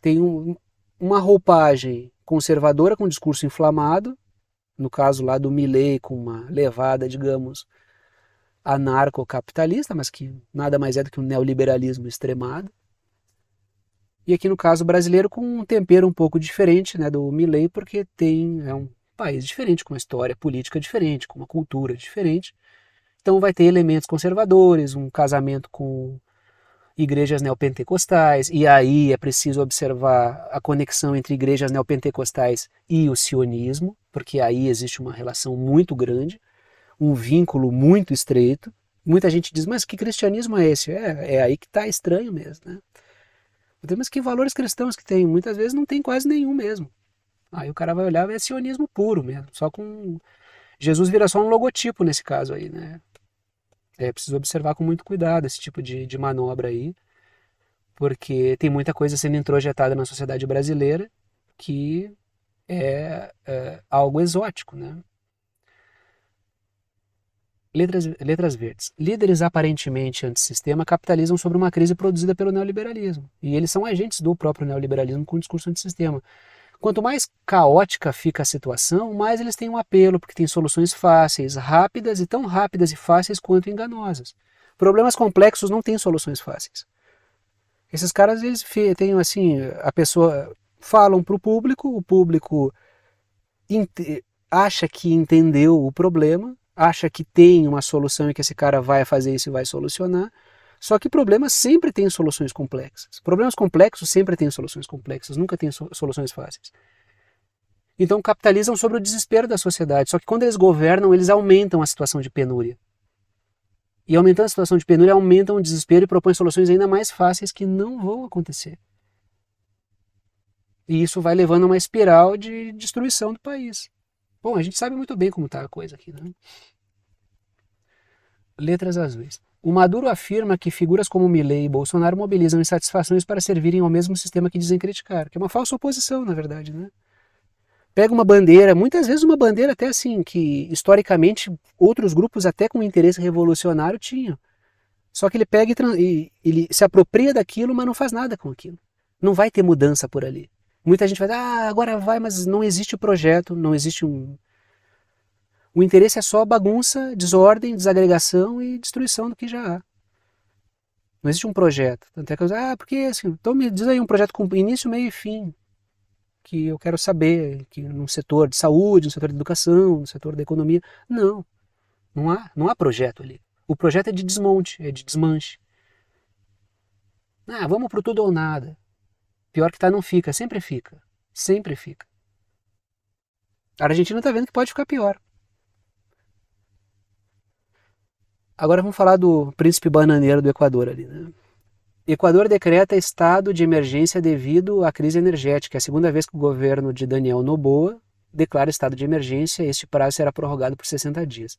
Tem um, uma roupagem conservadora com um discurso inflamado, no caso lá do Milley, com uma levada, digamos, anarcocapitalista, mas que nada mais é do que um neoliberalismo extremado. E aqui no caso brasileiro com um tempero um pouco diferente né, do Milley, porque tem é um país diferente, com uma história política diferente, com uma cultura diferente. Então vai ter elementos conservadores, um casamento com igrejas neopentecostais, e aí é preciso observar a conexão entre igrejas neopentecostais e o sionismo, porque aí existe uma relação muito grande um vínculo muito estreito. Muita gente diz, mas que cristianismo é esse? É, é aí que está estranho mesmo, né? Mas que valores cristãos que tem? Muitas vezes não tem quase nenhum mesmo. Aí o cara vai olhar, é sionismo puro mesmo, só com... Jesus vira só um logotipo nesse caso aí, né? É preciso observar com muito cuidado esse tipo de, de manobra aí, porque tem muita coisa sendo introjetada na sociedade brasileira que é, é algo exótico, né? Letras, letras verdes. Líderes aparentemente antissistema capitalizam sobre uma crise produzida pelo neoliberalismo. E eles são agentes do próprio neoliberalismo com o discurso antissistema. Quanto mais caótica fica a situação, mais eles têm um apelo, porque tem soluções fáceis, rápidas e tão rápidas e fáceis quanto enganosas. Problemas complexos não têm soluções fáceis. Esses caras, eles têm assim, a pessoa falam para o público, o público acha que entendeu o problema, acha que tem uma solução e que esse cara vai fazer isso e vai solucionar. Só que problemas sempre têm soluções complexas. Problemas complexos sempre têm soluções complexas, nunca têm soluções fáceis. Então capitalizam sobre o desespero da sociedade. Só que quando eles governam, eles aumentam a situação de penúria. E aumentando a situação de penúria, aumentam o desespero e propõem soluções ainda mais fáceis que não vão acontecer. E isso vai levando a uma espiral de destruição do país. Bom, a gente sabe muito bem como está a coisa aqui. Né? Letras azuis. O Maduro afirma que figuras como Milley e Bolsonaro mobilizam insatisfações para servirem ao mesmo sistema que dizem criticar, que é uma falsa oposição, na verdade, né? Pega uma bandeira, muitas vezes uma bandeira até assim, que historicamente outros grupos até com interesse revolucionário tinham. Só que ele pega e, e ele se apropria daquilo, mas não faz nada com aquilo. Não vai ter mudança por ali. Muita gente vai ah, agora vai, mas não existe projeto, não existe um. O interesse é só bagunça, desordem, desagregação e destruição do que já há. Não existe um projeto. Tanto é que eu, ah, porque assim, então me diz aí um projeto com início, meio e fim. Que eu quero saber, que num setor de saúde, no setor de educação, no setor da economia. Não. Não há, não há projeto ali. O projeto é de desmonte, é de desmanche. Ah, vamos para tudo ou nada. Pior que tá, não fica. Sempre fica. Sempre fica. A Argentina tá vendo que pode ficar pior. Agora vamos falar do príncipe bananeiro do Equador ali, né? Equador decreta estado de emergência devido à crise energética. É a segunda vez que o governo de Daniel Noboa declara estado de emergência. Este prazo será prorrogado por 60 dias.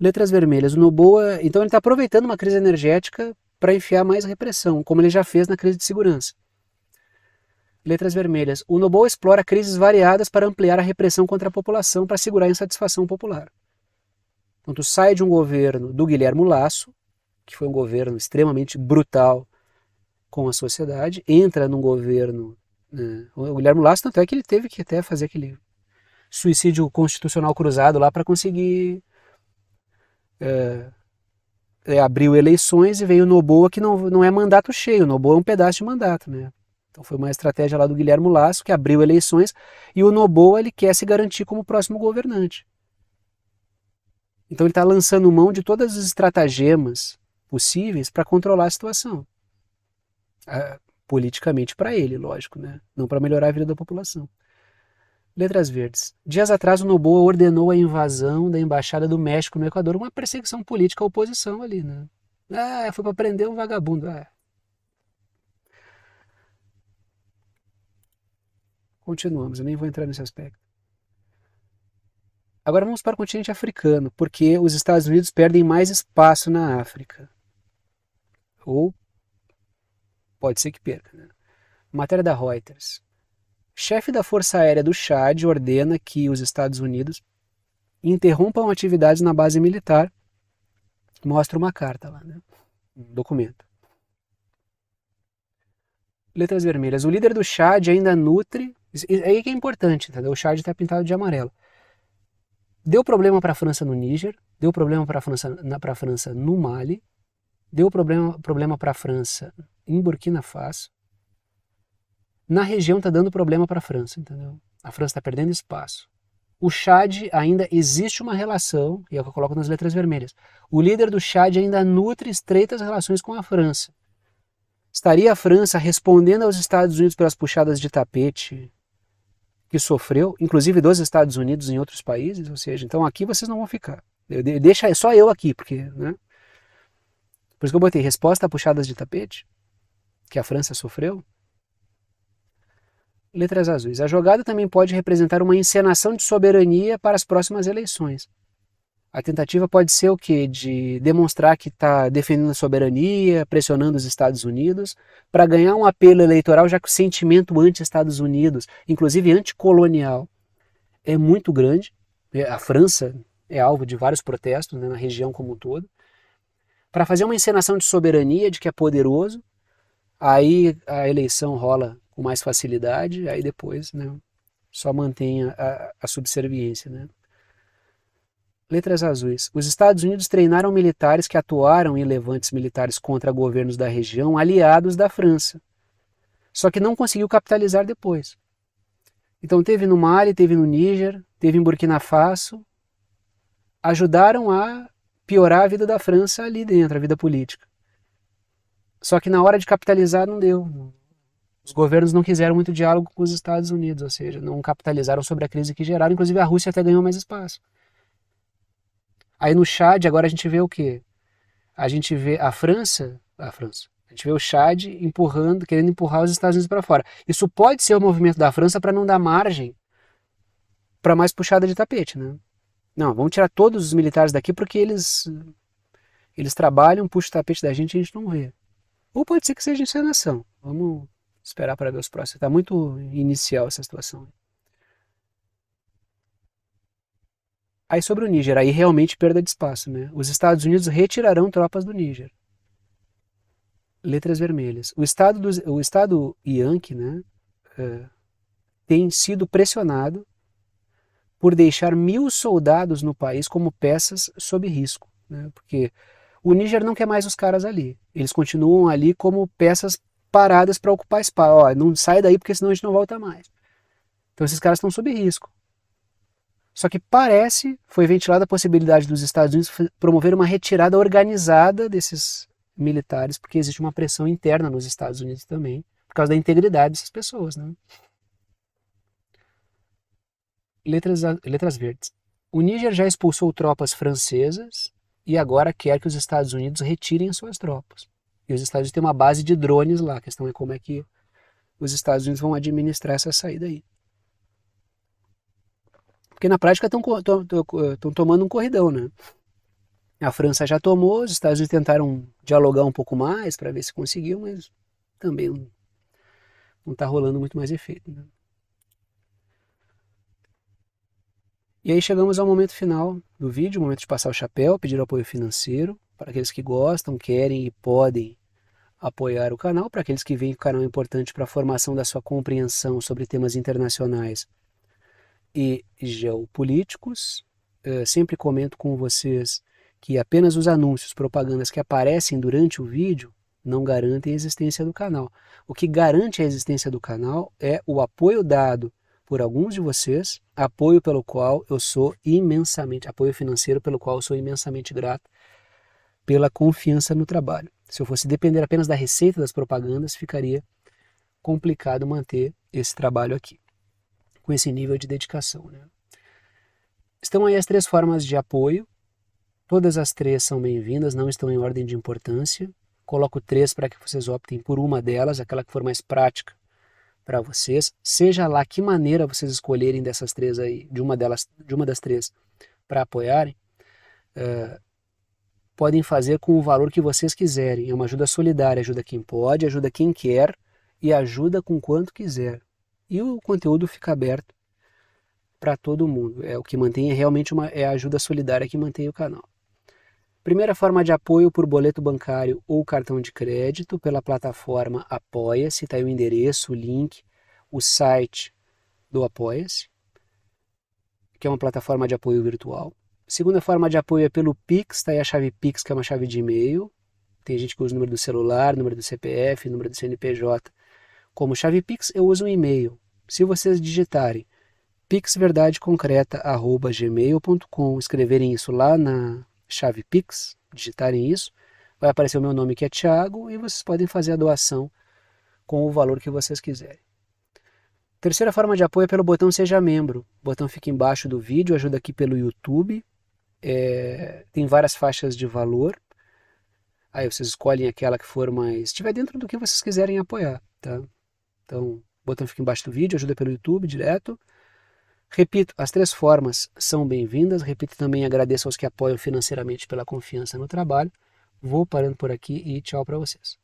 Letras vermelhas. O Noboa, então, ele está aproveitando uma crise energética para enfiar mais repressão, como ele já fez na crise de segurança. Letras vermelhas. O Nobo explora crises variadas para ampliar a repressão contra a população para segurar a insatisfação popular. Então, tu sai de um governo do Guilherme Lasso, que foi um governo extremamente brutal com a sociedade, entra num governo. Né? O Guilherme Lasso, tanto é que ele teve que até fazer aquele suicídio constitucional cruzado lá para conseguir é, eh, é, eh, abriu eleições e veio o Noboa, que não, não é mandato cheio, o Noboa é um pedaço de mandato, né? Então foi uma estratégia lá do Guilherme Lasso que abriu eleições e o Noboa ele quer se garantir como próximo governante. Então ele está lançando mão de todas as estratagemas possíveis para controlar a situação. Ah, politicamente para ele, lógico, né? não para melhorar a vida da população. Letras Verdes. Dias atrás, o Noboa ordenou a invasão da Embaixada do México no Equador, uma perseguição política à oposição ali, né? Ah, foi para prender um vagabundo. Ah, continuamos, eu nem vou entrar nesse aspecto. Agora vamos para o continente africano, porque os Estados Unidos perdem mais espaço na África. Ou pode ser que perca. Né? Matéria da Reuters. Chefe da Força Aérea do Chad ordena que os Estados Unidos interrompam atividades na base militar. Mostra uma carta lá, né? um documento. Letras vermelhas. O líder do Chad ainda nutre Aí que é importante, entendeu? O Chad está pintado de amarelo. Deu problema para a França no Níger, deu problema para a França, na, França no Mali, deu problema problema para a França em Burkina Faso. Na região está dando problema para a França, entendeu? A França está perdendo espaço. O Chad ainda existe uma relação, e é o que eu coloco nas letras vermelhas. O líder do Chad ainda nutre estreitas relações com a França. Estaria a França respondendo aos Estados Unidos pelas puxadas de tapete que sofreu, inclusive dos Estados Unidos em outros países, ou seja, então aqui vocês não vão ficar. Eu, deixa é só eu aqui, porque, né? Por isso que eu botei resposta a puxadas de tapete, que a França sofreu. Letras azuis. A jogada também pode representar uma encenação de soberania para as próximas eleições. A tentativa pode ser o quê? De demonstrar que está defendendo a soberania, pressionando os Estados Unidos, para ganhar um apelo eleitoral, já que o sentimento anti-Estados Unidos, inclusive anticolonial, é muito grande. É, a França é alvo de vários protestos né, na região como um todo. Para fazer uma encenação de soberania, de que é poderoso, aí a eleição rola com mais facilidade, aí depois né, só mantém a, a subserviência. Né? Letras azuis. Os Estados Unidos treinaram militares que atuaram em levantes militares contra governos da região aliados da França. Só que não conseguiu capitalizar depois. Então teve no Mali, teve no Níger, teve em Burkina Faso. Ajudaram a piorar a vida da França ali dentro, a vida política. Só que na hora de capitalizar não deu. Os governos não quiseram muito diálogo com os Estados Unidos, ou seja, não capitalizaram sobre a crise que geraram. Inclusive a Rússia até ganhou mais espaço. Aí no Chad, agora a gente vê o quê? A gente vê a França, a França, a gente vê o Chad empurrando, querendo empurrar os Estados Unidos para fora. Isso pode ser o movimento da França para não dar margem para mais puxada de tapete, né? Não, vamos tirar todos os militares daqui porque eles eles trabalham, puxam o tapete da gente e a gente não vê. Ou pode ser que seja encenação. Vamos esperar para ver os próximos. Está muito inicial essa situação. Aí sobre o Níger, aí realmente perda de espaço, né? Os Estados Unidos retirarão tropas do Níger. Letras vermelhas. O Estado, do, o estado Yankee, né? É, tem sido pressionado por deixar mil soldados no país como peças sob risco, né? Porque o Níger não quer mais os caras ali. Eles continuam ali como peças paradas para ocupar espaço. Ó, não sai daí porque senão a gente não volta mais. Então esses caras estão sob risco. Só que parece, foi ventilada a possibilidade dos Estados Unidos promover uma retirada organizada desses militares, porque existe uma pressão interna nos Estados Unidos também, por causa da integridade dessas pessoas. Né? Letras, letras verdes. O Níger já expulsou tropas francesas e agora quer que os Estados Unidos retirem suas tropas. E os Estados Unidos têm uma base de drones lá. A questão é como é que os Estados Unidos vão administrar essa saída aí. Porque na prática estão tomando um corridão, né? A França já tomou, os Estados Unidos tentaram dialogar um pouco mais para ver se conseguiu, mas também não está rolando muito mais efeito. Né? E aí chegamos ao momento final do vídeo, momento de passar o chapéu, pedir apoio financeiro para aqueles que gostam, querem e podem apoiar o canal, para aqueles que veem que o canal é importante para a formação da sua compreensão sobre temas internacionais e geopolíticos. Eh, sempre comento com vocês que apenas os anúncios, propagandas que aparecem durante o vídeo não garantem a existência do canal. O que garante a existência do canal é o apoio dado por alguns de vocês, apoio pelo qual eu sou imensamente, apoio financeiro pelo qual eu sou imensamente grato pela confiança no trabalho. Se eu fosse depender apenas da receita das propagandas, ficaria complicado manter esse trabalho aqui com esse nível de dedicação. Né? Estão aí as três formas de apoio. Todas as três são bem-vindas, não estão em ordem de importância. Coloco três para que vocês optem por uma delas, aquela que for mais prática para vocês. Seja lá que maneira vocês escolherem dessas três aí, de uma delas, de uma das três, para apoiarem, uh, podem fazer com o valor que vocês quiserem. É uma ajuda solidária, ajuda quem pode, ajuda quem quer e ajuda com quanto quiser. E o conteúdo fica aberto para todo mundo. É o que mantém é realmente uma é a ajuda solidária que mantém o canal. Primeira forma de apoio por boleto bancário ou cartão de crédito pela plataforma Apoia-se, está aí o endereço, o link, o site do Apoia-se, que é uma plataforma de apoio virtual. Segunda forma de apoio é pelo Pix, está aí a chave Pix, que é uma chave de e-mail. Tem gente que usa o número do celular, número do CPF, número do CNPJ como chave Pix, eu uso um e-mail. Se vocês digitarem pixverdadeconcreta.gmail.com, escreverem isso lá na chave Pix, digitarem isso, vai aparecer o meu nome que é Tiago e vocês podem fazer a doação com o valor que vocês quiserem. Terceira forma de apoio é pelo botão Seja Membro. O botão fica embaixo do vídeo, ajuda aqui pelo YouTube. É, tem várias faixas de valor. Aí vocês escolhem aquela que for mais. estiver dentro do que vocês quiserem apoiar. Tá? Então, o botão fica embaixo do vídeo, ajuda pelo YouTube direto. Repito, as três formas são bem-vindas. Repito também, agradeço aos que apoiam financeiramente pela confiança no trabalho. Vou parando por aqui e tchau para vocês.